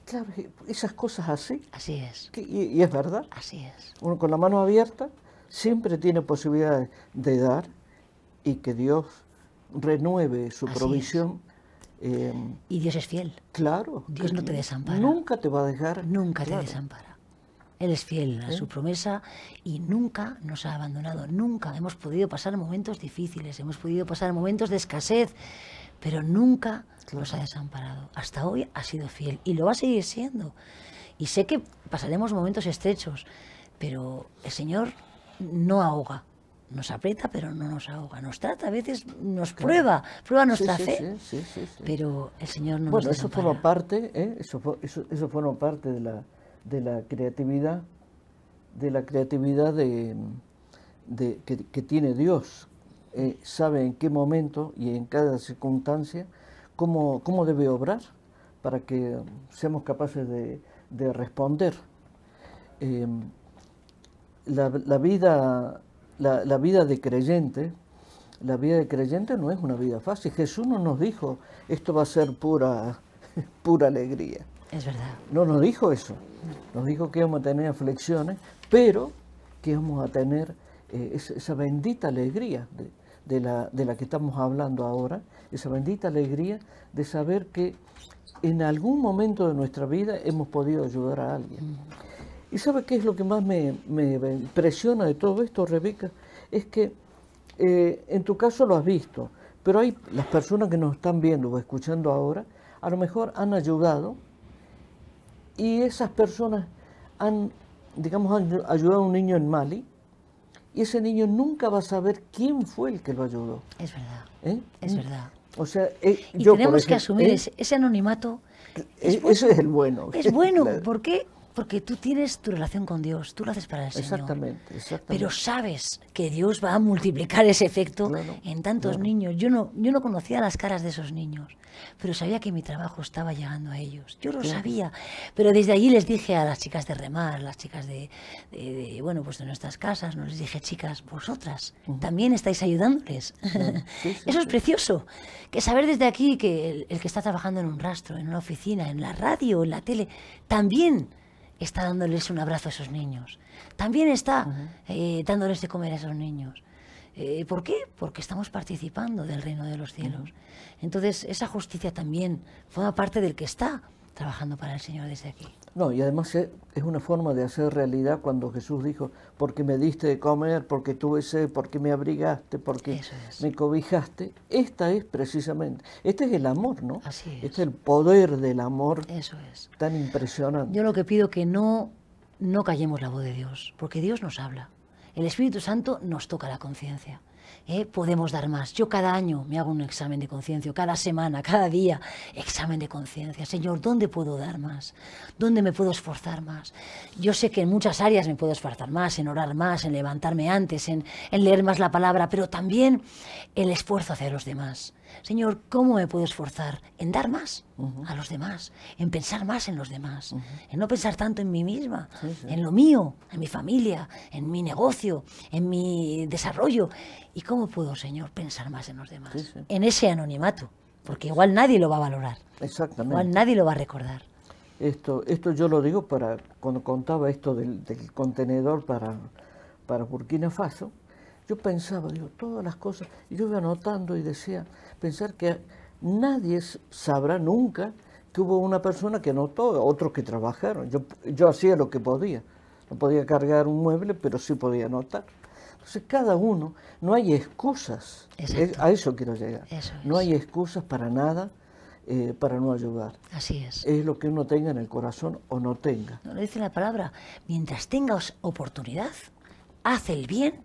Claro, esas cosas así. Así es. y, es verdad. Así es. Uno con la mano abierta siempre tiene posibilidad de, dar y que Dios renueve su provisión Em, y Dios es fiel. Claro. Dios no te desampara. Nunca te va a dejar. Nunca te desampara. Él es fiel a su ¿Eh? promesa y nunca nos ha abandonado. Nunca hemos podido pasar momentos difíciles, hemos podido pasar momentos de escasez, pero nunca nos ha desamparado. Hasta hoy ha sido fiel y lo va a seguir siendo. Y sé que pasaremos momentos estrechos, pero el Señor no ahoga nos aprieta pero no nos ahoga, nos trata, a veces nos prueba, prueba nuestra fe, sí, pero el Señor no bueno, nos eso forma parte, ¿eh? eso, eso, eso, forma parte de la, de la creatividad, de la creatividad que, tiene Dios. Eh, sabe en qué momento y en cada circunstancia cómo, debe obrar para que seamos capaces de, responder. Eh, la vida la, vida de creyente, la vida de creyente no es una vida fácil. Jesús no nos dijo, esto va a ser pura, [LAUGHS] pura alegría. Es verdad. No nos dijo eso. Nos dijo que íbamos a tener aflicciones, pero que vamos a tener eh, esa bendita alegría de, la, que estamos hablando ahora, esa bendita alegría de saber que en algún momento de nuestra vida hemos podido ayudar a alguien. Mm. ¿Y sabe qué es lo que más me, impresiona de todo esto, Rebeca? Es que eh, en tu caso lo has visto, pero hay las personas que nos están viendo o escuchando ahora, a lo mejor han ayudado y esas personas han, digamos, han ayudado a un niño en Mali y ese niño nunca va a saber quién fue el que lo ayudó. Es verdad. ¿Eh? Es verdad. O sea, eh, yo, tenemos que asumir ese, anonimato. E-, ese es el bueno. Es bueno, [LAUGHS] ¿por qué? Porque tú tienes tu relación con Dios, tú lo haces para el Señor. Exactamente. Pero sabes que Dios va a multiplicar ese efecto en tantos niños. Yo no, yo no conocía las caras de esos niños, pero sabía que mi trabajo estaba llegando a ellos. Yo lo sabía. Pero desde allí les dije a las chicas de remar, las chicas de, bueno, pues de nuestras casas, no les dije, chicas, vosotras también estáis ayudándoles. [LAUGHS] Eso es precioso. Que saber desde aquí que el que está trabajando en un rastro, en una oficina, en la radio, en la tele, también está dándoles un abrazo a esos niños. También está eh, dándoles de comer a esos niños. Eh, ¿Por qué? Porque estamos participando del reino de los cielos. Entonces, esa justicia también forma parte del que está trabajando para el Señor desde aquí. No, y además es una forma de hacer realidad cuando Jesús dijo, porque me diste de comer, porque tuve sed, porque me abrigaste, porque me cobijaste. Esta es precisamente, este es el amor, ¿no? Así es. Este es el poder del amor Eso es. tan impresionante. Yo lo que pido que no, no callemos la voz de Dios, porque Dios nos habla. El Espíritu Santo nos toca la conciencia. ¿Eh? podemos dar más. Yo cada año me hago un examen de conciencia, cada semana, cada día, examen de conciencia. Señor, ¿dónde puedo dar más? ¿Dónde me puedo esforzar más? Yo sé que en muchas áreas me puedo esforzar más, en orar más, en levantarme antes, en, en leer más la palabra, pero también el esfuerzo hacia los demás. Señor, ¿cómo me puedo esforzar en dar más a los demás, en pensar más en los demás, en no pensar tanto en mí misma, en lo mío, en mi familia, en mi negocio, en mi desarrollo? ¿Y cómo puedo, Señor, pensar más en los demás? en ese anonimato, porque igual nadie lo va a valorar. Exactamente. Igual nadie lo va a recordar. Esto, yo lo digo para cuando contaba esto del, contenedor para, para Burkina Faso, yo pensaba, digo, todas las cosas, y yo iba anotando y decía, pensar que nadie sabrá nunca que hubo una persona que anotó, otros que trabajaron. Yo, yo hacía lo que podía. No podía cargar un mueble, pero sí podía anotar. Entonces, cada uno, no hay excusas. a eso quiero llegar. No hay excusas para nada. Eh, para no ayudar. Así es. Es lo que uno tenga en el corazón o no tenga. No le dice la palabra. Mientras tengas oportunidad, haz el bien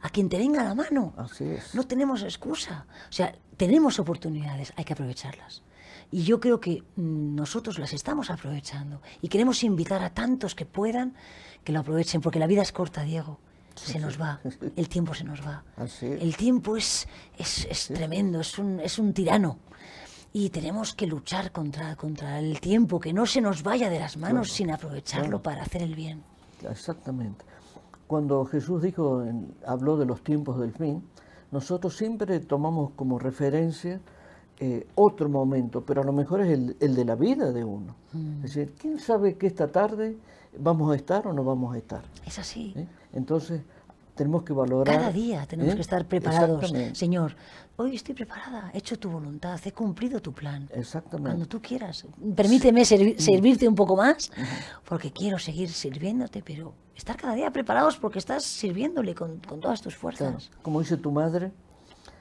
a quien te venga la mano. Así es. No tenemos excusa. O sea, tenemos oportunidades, hay que aprovecharlas. Y yo creo que nosotros las estamos aprovechando. Y queremos invitar a tantos que puedan que lo aprovechen, porque la vida es corta, Diego. se nos va, [LAUGHS] el tiempo se nos va. El tiempo es, es, tremendo, es un, es un tirano y tenemos que luchar contra, contra el tiempo, que no se nos vaya de las manos sin aprovecharlo para hacer el bien. Exactamente. Cuando Jesús dijo, habló de los tiempos del fin, nosotros siempre tomamos como referencia eh, otro momento, pero a lo mejor es el, de la vida de uno. Mm. Es decir, ¿quién sabe que esta tarde vamos a estar o no vamos a estar? Es así. ¿Eh? Entonces, tenemos que valorar. Cada día tenemos ¿eh? que estar preparados, Señor hoy estoy preparada, he hecho tu voluntad, he cumplido tu plan. Exactamente. Cuando tú quieras. Permíteme servirte un poco más, porque quiero seguir sirviéndote, pero estar cada día preparados porque estás sirviéndole con, todas tus fuerzas. Como dice tu madre,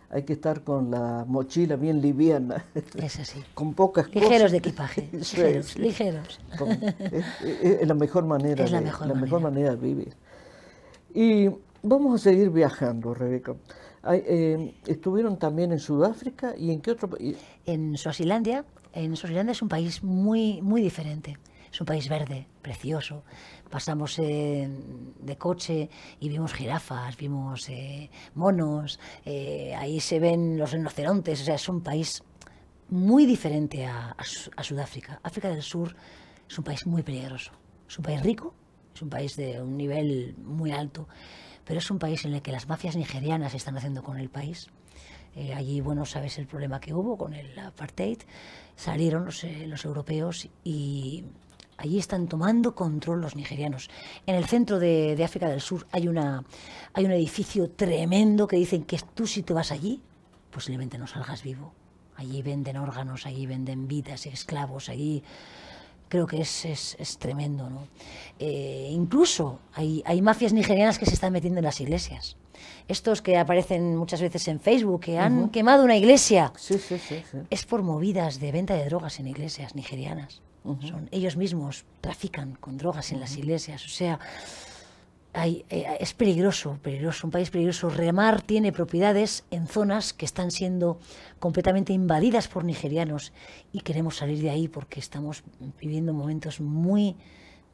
hay que estar con la mochila bien liviana. Es así. [LAUGHS] con pocas Ligeros de equipaje. [LAUGHS] [LAUGHS] ligeros, ligeros. es, la mejor manera. la mejor, manera. la mejor manera de vivir. Y vamos a seguir viajando, Rebeca. Eh, ¿Estuvieron también en Sudáfrica y en qué otro país? En Suazilandia. En Suazilandia es un país muy, muy diferente. Es un país verde, precioso. Pasamos eh, de coche y vimos jirafas, vimos eh, monos, ahí se ven los rinocerontes. O sea, es un país muy diferente a Sudáfrica. África del Sur es un país muy peligroso. Es un país rico, es un país de un nivel muy alto pero es un país en el que las mafias nigerianas están haciendo con el país. Eh, allí, bueno, sabes el problema que hubo con el apartheid. Salieron los, eh, europeos y allí están tomando control los nigerianos. En el centro de, África del Sur hay, una, hay un edificio tremendo que dicen que tú si te vas allí, posiblemente no salgas vivo. Allí venden órganos, allí venden vidas, esclavos, allí creo que es, es, tremendo. ¿no? Eh, incluso hay, hay, mafias nigerianas que se están metiendo en las iglesias. Estos que aparecen muchas veces en Facebook, que han quemado una iglesia, es por movidas de venta de drogas en iglesias nigerianas. Son, ellos mismos trafican con drogas en las iglesias. O sea, eh, es peligroso, peligroso, un país peligroso. Remar tiene propiedades en zonas que están siendo completamente invadidas por nigerianos y queremos salir de ahí porque estamos viviendo momentos muy,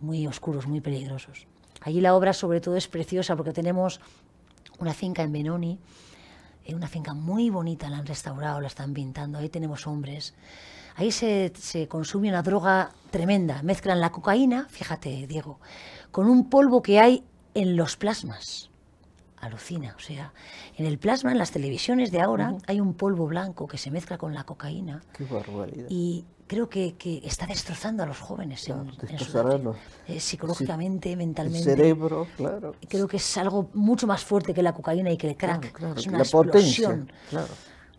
muy oscuros, muy peligrosos. Allí la obra sobre todo es preciosa porque tenemos una finca en Benoni, eh, una finca muy bonita, la han restaurado, la están pintando, ahí tenemos hombres. Ahí se, se, consume una droga tremenda, mezclan la cocaína, fíjate Diego, con un polvo que hay en los plasmas. Alucina, o sea, en el plasma, en las televisiones de ahora, hay un polvo blanco que se mezcla con la cocaína. Qué barbaridad. Y creo que, está destrozando a los jóvenes eh, psicológicamente, mentalmente. cerebro, claro. Creo que es algo mucho más fuerte que la cocaína y que el crack. una la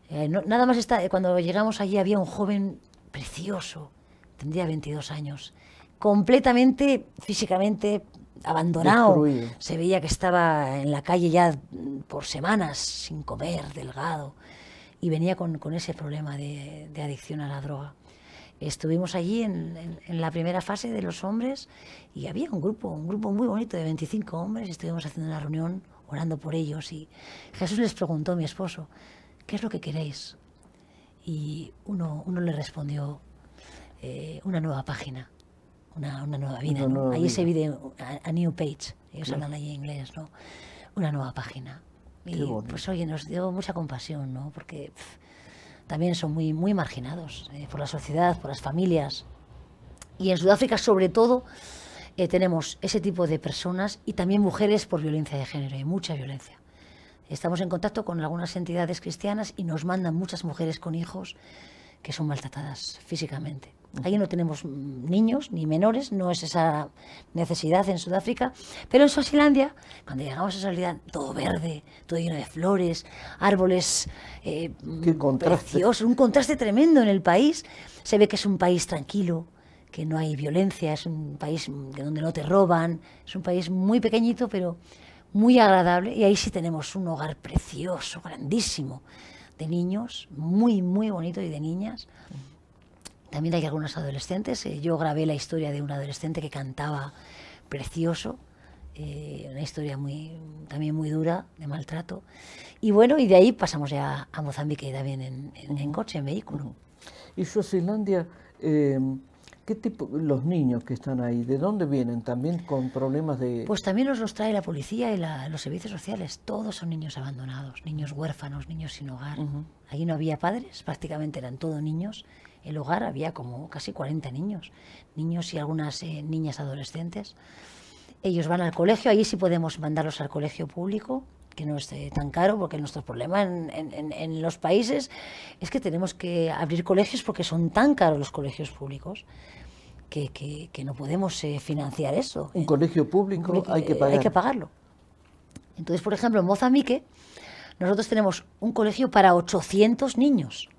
eh, nada más está, eh, cuando llegamos allí había un joven precioso, tendría 22 años, completamente físicamente abandonado. Se veía que estaba en la calle ya por semanas sin comer, delgado, y venía con, ese problema de, adicción a la droga. Estuvimos allí en, la primera fase de los hombres y había un grupo, un grupo muy bonito de 25 hombres, estuvimos haciendo una reunión orando por ellos y Jesús les preguntó a mi esposo, ¿qué es lo que queréis? Y uno, le respondió, eh, una nueva página una, una nueva vida. ¿no? Ahí se vive a, new page, ellos hablan en inglés, ¿no? Una nueva página. Y pues oye, nos dio mucha compasión, ¿no? Porque también son muy, muy marginados eh, por la sociedad, por las familias. Y en Sudáfrica sobre todo eh, tenemos ese tipo de personas y también mujeres por violencia de género, hay mucha violencia. Estamos en contacto con algunas entidades cristianas y nos mandan muchas mujeres con hijos que son maltratadas físicamente. ...ahí no tenemos niños ni menores, no es esa necesidad en Sudáfrica, pero en Suazilandia, cuando llegamos a Suazilandia, todo verde, todo lleno de flores, árboles eh, mm, preciosos, un contraste tremendo en el país. Se ve que es un país tranquilo, que no hay violencia, es un país donde no te roban, es un país muy pequeñito, pero muy agradable, y ahí sí tenemos un hogar precioso, grandísimo, de niños, muy, muy bonito, y de niñas. También hay algunos adolescentes. Eh, yo grabé la historia de un adolescente que cantaba precioso, eh, una historia muy, también muy dura de maltrato. Y bueno, y de ahí pasamos ya a Mozambique y también en, coche, en vehículo. Y Suazilandia, eh, ¿qué tipo, los niños que están ahí, de dónde vienen? ¿También con problemas de...? Pues también nos los trae la policía y los servicios sociales. Todos son niños abandonados, niños huérfanos, niños sin hogar. Allí no había padres, prácticamente eran todos niños el hogar había como casi 40 niños, niños y algunas eh, niñas adolescentes. Ellos van al colegio, ahí sí podemos mandarlos al colegio público, que no esté tan caro, porque nuestro problema en, los países es que tenemos que abrir colegios porque son tan caros los colegios públicos. Que, no podemos eh, financiar eso. Un colegio público hay, que eh, hay que pagarlo. Entonces, por ejemplo, en Mozambique, nosotros tenemos un colegio para 800 niños.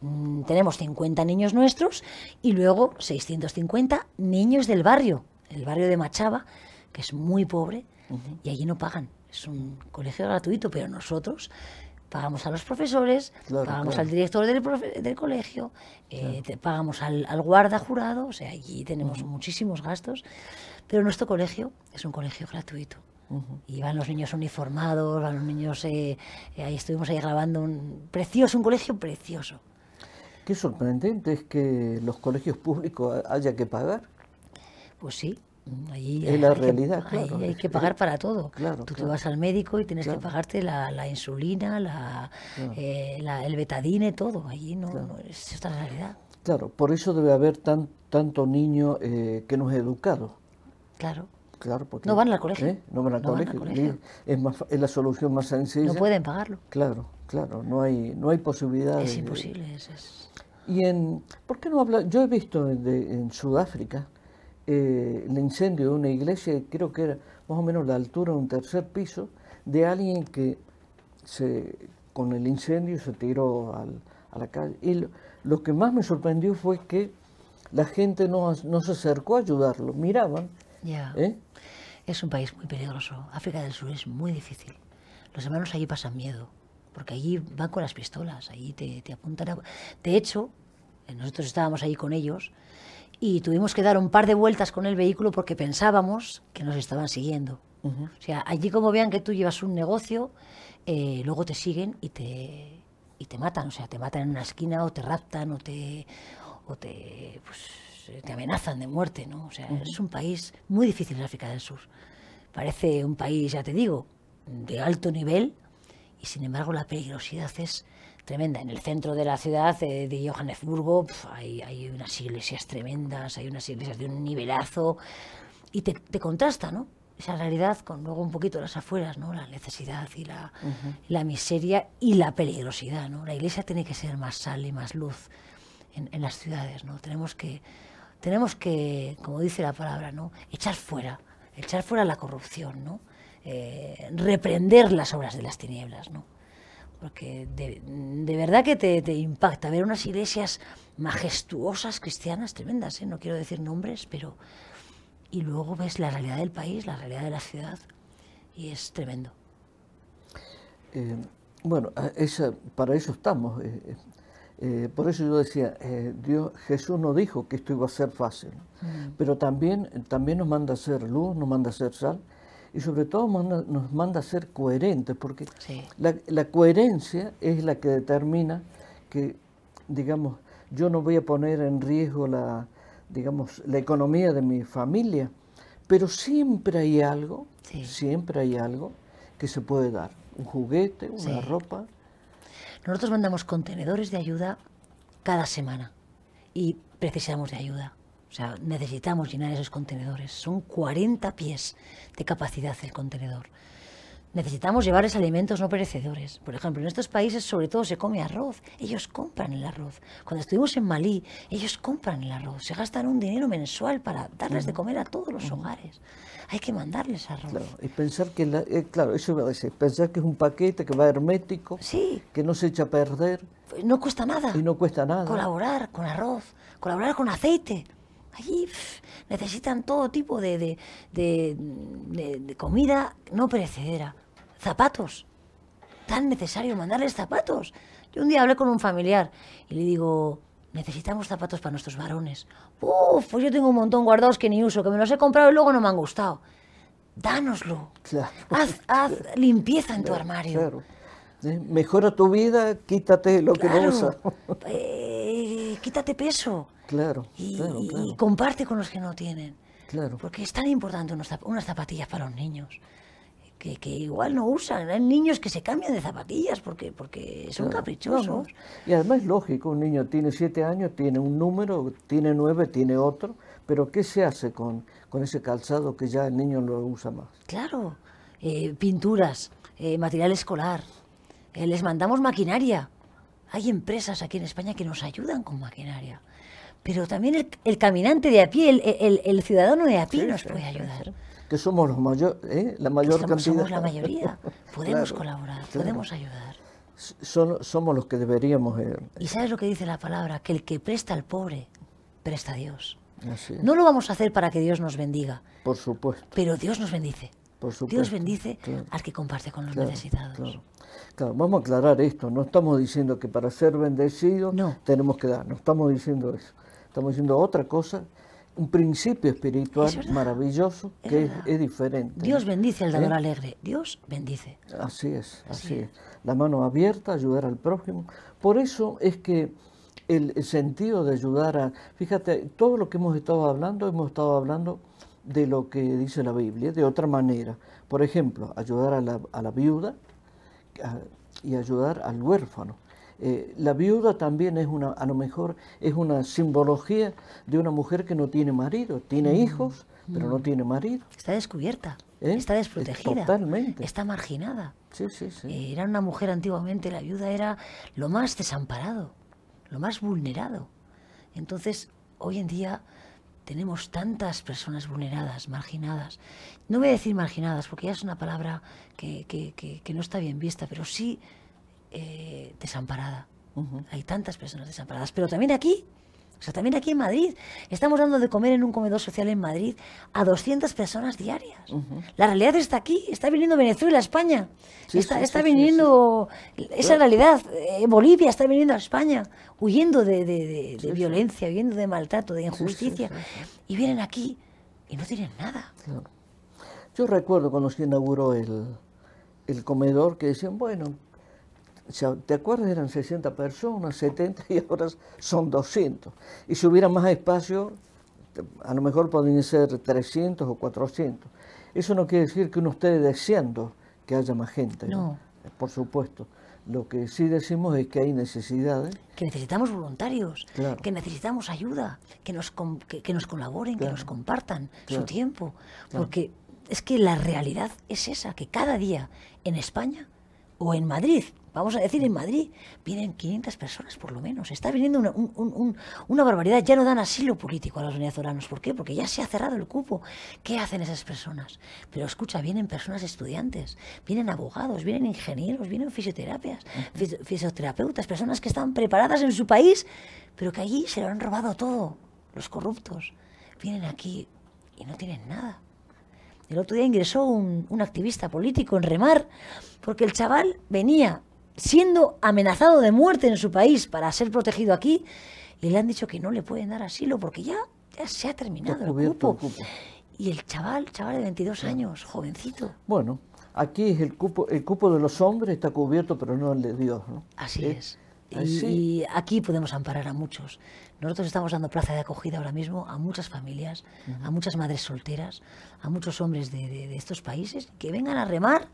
Mm, tenemos 50 niños nuestros y luego 650 niños del barrio, el barrio de Machaba, que es muy pobre y allí no pagan. Es un colegio gratuito, pero nosotros pagamos a los profesores, pagamos al director del, colegio, eh, pagamos al, guarda jurado, o sea, allí tenemos muchísimos gastos, pero nuestro colegio es un colegio gratuito. Y van los niños uniformados, van los niños... Eh, eh, ahí estuvimos ahí grabando un precioso, un colegio precioso. Qué sorprendente es que los colegios públicos haya que pagar. Pues sí, ahí es la realidad, Hay que pagar para todo. Claro, Tú te vas al médico y tienes que pagarte la, insulina, eh, la, el betadine, todo. Ahí no, no es otra realidad. Claro, por eso debe haber tan, tanto niño eh, que no es educado. Claro. Claro, no van al colegio. ¿Eh? No van al colegio. Es, es la solución más sencilla. No pueden pagarlo. Claro. Claro, no hay, no hay posibilidad. Es imposible. eso. Y en, ¿Por qué no habla? Yo he visto en Sudáfrica eh, el incendio de una iglesia, creo que era más o menos la altura de un tercer piso, de alguien que se, con el incendio se tiró a la calle. Y lo, que más me sorprendió fue que la gente no, se acercó a ayudarlo, miraban. ¿eh? Es un país muy peligroso. África del Sur es muy difícil. Los hermanos allí pasan miedo porque allí van con las pistolas, allí te, te apuntan a... De hecho, eh, nosotros estábamos allí con ellos y tuvimos que dar un par de vueltas con el vehículo porque pensábamos que nos estaban siguiendo. O sea, allí como vean que tú llevas un negocio, eh, luego te siguen y te, y te matan. O sea, te matan en una esquina o te raptan o te, o te, pues, te amenazan de muerte, ¿no? O sea, es un país muy difícil en África del Sur. Parece un país, ya te digo, de alto nivel, y sin embargo la peligrosidad es tremenda. En el centro de la ciudad eh, de, Johannesburgo hay, unas iglesias tremendas, hay unas iglesias de un nivelazo y te, contrasta, ¿no? Esa realidad con luego un poquito las afueras, ¿no? La necesidad y la, miseria y la peligrosidad, ¿no? La iglesia tiene que ser más sal y más luz en, en las ciudades, ¿no? Tenemos que, tenemos que, como dice la palabra, ¿no? Echar fuera, echar fuera la corrupción, ¿no? Eh, reprender las obras de las tinieblas, Porque de, verdad que te, impacta ver unas iglesias majestuosas cristianas tremendas, ¿eh? no quiero decir nombres, pero. Y luego ves la realidad del país, la realidad de la ciudad, y es tremendo. Eh, bueno, para eso estamos. por eso yo decía, Jesús no dijo que esto iba a ser fácil, mm. pero también, también nos manda a ser luz, nos manda a ser sal, y sobre todo nos manda a ser coherentes, porque la, coherencia es la que determina que, digamos, yo no voy a poner en riesgo la, digamos, la economía de mi familia, pero siempre hay algo, siempre hay algo que se puede dar, un juguete, una ropa. Nosotros mandamos contenedores de ayuda cada semana y precisamos de ayuda. O sea, necesitamos llenar esos contenedores. Son 40 pies de capacidad el contenedor. Necesitamos llevarles alimentos no perecedores. Por ejemplo, en estos países sobre todo se come arroz. Ellos compran el arroz. Cuando estuvimos en Malí, ellos compran el arroz. Se gastan un dinero mensual para darles de comer a todos los hogares. Hay que mandarles arroz. y pensar que, eh, claro, eso pensar que es un paquete que va hermético, sí. que no se echa a perder. Pues no cuesta nada. Y no cuesta nada. Colaborar con arroz, colaborar con aceite. Allí necesitan todo tipo de, de, de, de comida no perecedera. Zapatos. Tan necesario mandarles zapatos. Yo un día hablé con un familiar y le digo, necesitamos zapatos para nuestros varones. Uf, pues yo tengo un montón guardados que ni uso, que me los he comprado y luego no me han gustado. Dánoslo. Haz, haz, limpieza en tu armario. Claro. Mejora tu vida, quítate lo que no usas. Eh, quítate peso. Claro, y, comparte con los que no tienen. Claro. Porque es tan importante unas zapatillas para los niños. Que, igual no usan. Hay niños que se cambian de zapatillas porque, porque son caprichosos. Y además es lógico, un niño tiene siete años, tiene un número, tiene nueve, tiene otro, pero ¿qué se hace con, con ese calzado que ya el niño no lo usa más? Claro, eh, pinturas, eh, material escolar, eh, les mandamos maquinaria. Hay empresas aquí en España que nos ayudan con maquinaria pero también el, caminante de a pie, el, ciudadano de a pie nos puede ayudar. que somos los mayor, ¿eh? la mayor cantidad. Somos la mayoría. [LAUGHS] Podemos colaborar, podemos ayudar. somos los que deberíamos. Eh, y sabes lo que dice la palabra, que el que presta al pobre, presta a Dios. no lo vamos a hacer para que Dios nos bendiga. Por supuesto. Pero Dios nos bendice. Dios bendice al que comparte con los necesitados. Claro, vamos a aclarar esto. No estamos diciendo que para ser bendecidos tenemos que dar. No estamos diciendo eso estamos diciendo otra cosa, un principio espiritual maravilloso que es, diferente. Dios bendice al dador ¿Eh? alegre, Dios bendice. Así es, así, es. La mano abierta, ayudar al prójimo. Por eso es que el sentido de ayudar a, fíjate, todo lo que hemos estado hablando, hemos estado hablando de lo que dice la Biblia, de otra manera. Por ejemplo, ayudar a la, viuda y ayudar al huérfano. Eh, la viuda también es una, a lo mejor es una simbología de una mujer que no tiene marido, tiene mm, hijos, pero no mm. tiene marido. Está descubierta, ¿Eh? está desprotegida, está marginada. Sí, eh, Era una mujer antiguamente, la viuda era lo más desamparado, lo más vulnerado. Entonces, hoy en día tenemos tantas personas vulneradas, marginadas. No voy a decir marginadas porque ya es una palabra que no está bien vista, pero sí eh, desamparada. Hay tantas personas desamparadas, pero también aquí, o sea, también aquí en Madrid, estamos dando de comer en un comedor social en Madrid a 200 personas diarias. La realidad está aquí, está viniendo Venezuela, España, está, viniendo esa realidad, eh, Bolivia está viniendo a España, huyendo de, violencia, huyendo de maltrato, de injusticia, y vienen aquí y no tienen nada. Yo recuerdo cuando se inauguró el, el comedor que decían, bueno, ¿Te acuerdas? Eran 60 personas, 70 y ahora son 200. Y si hubiera más espacio, a lo mejor podrían ser 300 o 400. Eso no quiere decir que uno esté deseando que haya más gente. No. Por supuesto. Lo que sí decimos es que hay necesidades. Que necesitamos voluntarios, que necesitamos ayuda, que nos, que, nos colaboren, que nos compartan su tiempo. Porque es que la realidad es esa, que cada día en España o en Madrid, vamos a decir en Madrid, vienen 500 personas por lo menos. Está viniendo una, barbaridad. Ya no dan asilo político a los venezolanos. ¿Por qué? Porque ya se ha cerrado el cupo. ¿Qué hacen esas personas? Pero escucha, vienen personas estudiantes, vienen abogados, vienen ingenieros, vienen fisioterapias, fisioterapeutas, personas que están preparadas en su país, pero que allí se lo han robado todo. Los corruptos vienen aquí y no tienen nada. El otro día ingresó un, un activista político en Remar, porque el chaval venía siendo amenazado de muerte en su país para ser protegido aquí y le han dicho que no le pueden dar asilo porque ya, ya se ha terminado el cupo. Y el chaval, chaval de 22 años, jovencito. Bueno, aquí es el cupo, el cupo de los hombres está cubierto, pero no el de Dios. ¿no? Así ¿Eh? es. Y, aquí podemos amparar a muchos. Nosotros estamos dando plaza de acogida ahora mismo a muchas familias, a muchas madres solteras, a muchos hombres de estos países que vengan a remar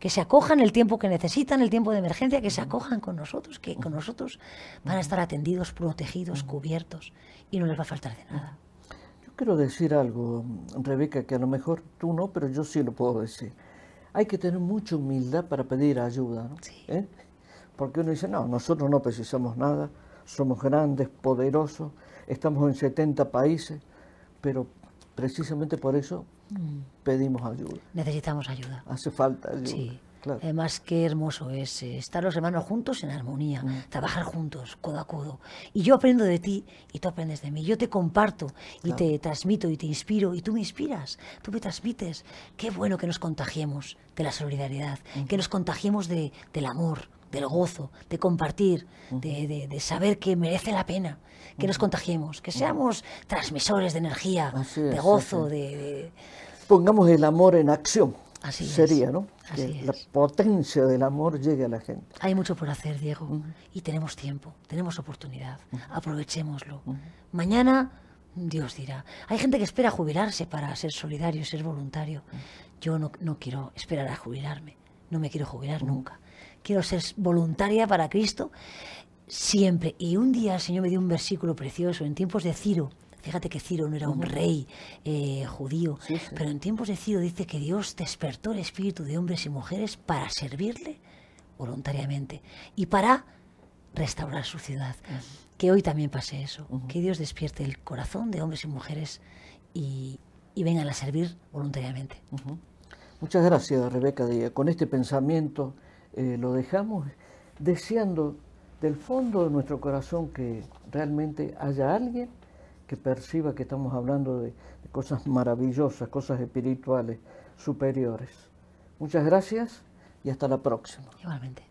que se acojan el tiempo que necesitan, el tiempo de emergencia, que se acojan con nosotros, que con nosotros van a estar atendidos, protegidos, cubiertos y no les va a faltar de nada. Yo quiero decir algo, Rebeca, que a lo mejor tú no, pero yo sí lo puedo decir. Hay que tener mucha humildad para pedir ayuda, ¿no? ¿Eh? Porque uno dice, no, nosotros no precisamos nada, somos grandes, poderosos, estamos en 70 países, pero precisamente por eso pedimos ayuda. Necesitamos ayuda. Hace falta ayuda. Sí. Claro. Además, qué hermoso es eh, estar los hermanos juntos en armonía, mm. trabajar juntos, codo a codo. Y yo aprendo de ti y tú aprendes de mí. Yo te comparto y te transmito y te inspiro y tú me inspiras, tú me transmites. Qué bueno que nos contagiemos de la solidaridad, que nos contagiemos del amor, del gozo, de compartir, de, saber que merece la pena que nos contagiemos, que seamos transmisores de energía, de gozo, de, Pongamos el amor en acción. Así Sería, ¿no? la potencia del amor llegue a la gente. Hay mucho por hacer, Diego, y tenemos tiempo, tenemos oportunidad, aprovechémoslo. Mañana Dios dirá. Hay gente que espera jubilarse para ser solidario, ser voluntario. Yo no quiero esperar a jubilarme, no me quiero jubilar nunca quiero ser voluntaria para Cristo siempre. Y un día el Señor me dio un versículo precioso en tiempos de Ciro. Fíjate que Ciro no era un rey eh, judío, pero en tiempos de Ciro dice que Dios despertó el espíritu de hombres y mujeres para servirle voluntariamente y para restaurar su ciudad. Que hoy también pase eso, que Dios despierte el corazón de hombres y mujeres y, vengan a servir voluntariamente. Muchas gracias, Rebeca. Con este pensamiento eh, lo dejamos deseando del fondo de nuestro corazón que realmente haya alguien que perciba que estamos hablando de, de cosas maravillosas, cosas espirituales, superiores. Muchas gracias y hasta la próxima. Igualmente.